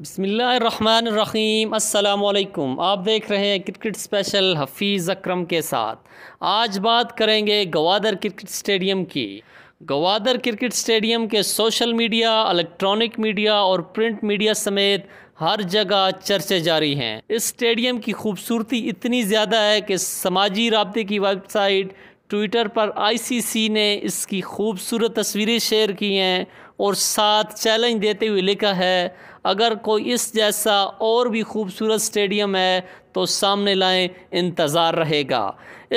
बसमीम् अल्लाम आप देख रहे हैं क्रिकेट स्पेशल हफीज़ अकरम के साथ आज बात करेंगे गवादर क्रिकेट स्टेडियम की गवादर क्रिकेट स्टेडियम के सोशल मीडिया इलेक्ट्रॉनिक मीडिया और प्रिंट मीडिया समेत हर जगह चर्चे जारी हैं इस स्टेडियम की खूबसूरती इतनी ज़्यादा है कि समाजी रबते की वेबसाइट ट्विटर पर आई ने इसकी खूबसूरत तस्वीरें शेयर की हैं और साथ चैलेंज देते हुए लिखा है अगर कोई इस जैसा और भी खूबसूरत स्टेडियम है तो सामने लाएं इंतज़ार रहेगा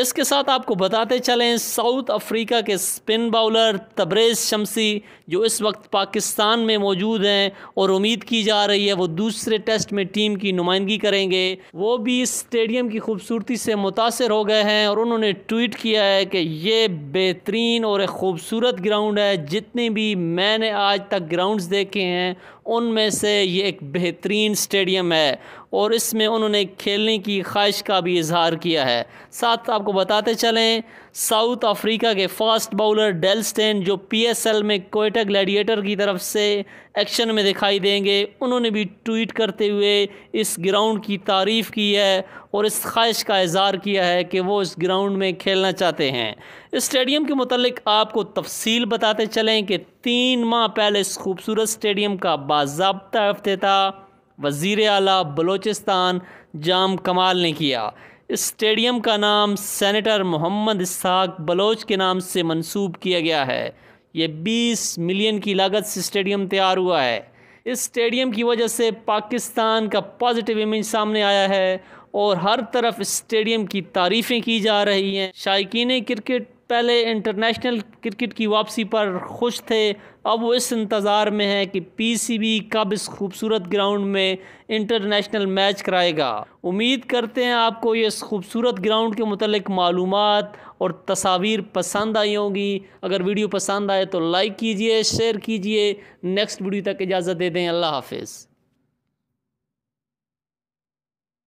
इसके साथ आपको बताते चलें साउथ अफ्रीका के स्पिन बाउलर तब्रेज शमसी जो इस वक्त पाकिस्तान में मौजूद हैं और उम्मीद की जा रही है वो दूसरे टेस्ट में टीम की नुमाइंदगी करेंगे वो भी इस स्टेडियम की खूबसूरती से मुतासर हो गए हैं और उन्होंने ट्वीट किया है कि ये बेहतरीन और खूबसूरत ग्राउंड है जितने भी मैंने आज तक ग्राउंड्स देखे हैं उनमें से ये एक बेहतरीन स्टेडियम है और इसमें उन्होंने खेलने की ख्वाहिश का भी इजहार किया है साथ आपको बताते चलें साउथ अफ्रीका के फास्ट बॉलर डेलस्टेन जो पीएसएल में कोयटा ग्लैडिएटर की तरफ से एक्शन में दिखाई देंगे उन्होंने भी ट्वीट करते हुए इस ग्राउंड की तारीफ़ की है और इस ख्वाहिश का इजहार किया है कि वो इस ग्राउंड में खेलना चाहते हैं स्टेडियम के मतलब आपको तफसील बताते चलें कि तीन माह पहले इस खूबसूरत स्टेडियम का बाबा था वज़ी अली बलोचिस्तान जाम कमाल ने किया स्टेडियम का नाम सेनेटर मोहम्मद इसहाक बलोच के नाम से मंसूब किया गया है ये 20 मिलियन की लागत से स्टेडियम तैयार हुआ है इस स्टेडियम की वजह से पाकिस्तान का पॉजिटिव इमेज सामने आया है और हर तरफ स्टेडियम की तारीफ़ें की जा रही हैं शायक क्रिकेट पहले इंटरनेशनल क्रिकेट की वापसी पर खुश थे अब वो इस इंतज़ार में है कि पीसीबी कब इस खूबसूरत ग्राउंड में इंटरनेशनल मैच कराएगा उम्मीद करते हैं आपको ये इस खूबसूरत ग्राउंड के मतलब मालूम और तस्वीर पसंद आई होंगी अगर वीडियो पसंद आए तो लाइक कीजिए शेयर कीजिए नेक्स्ट वीडियो तक इजाज़त दे दें अल्लाह हाफिज़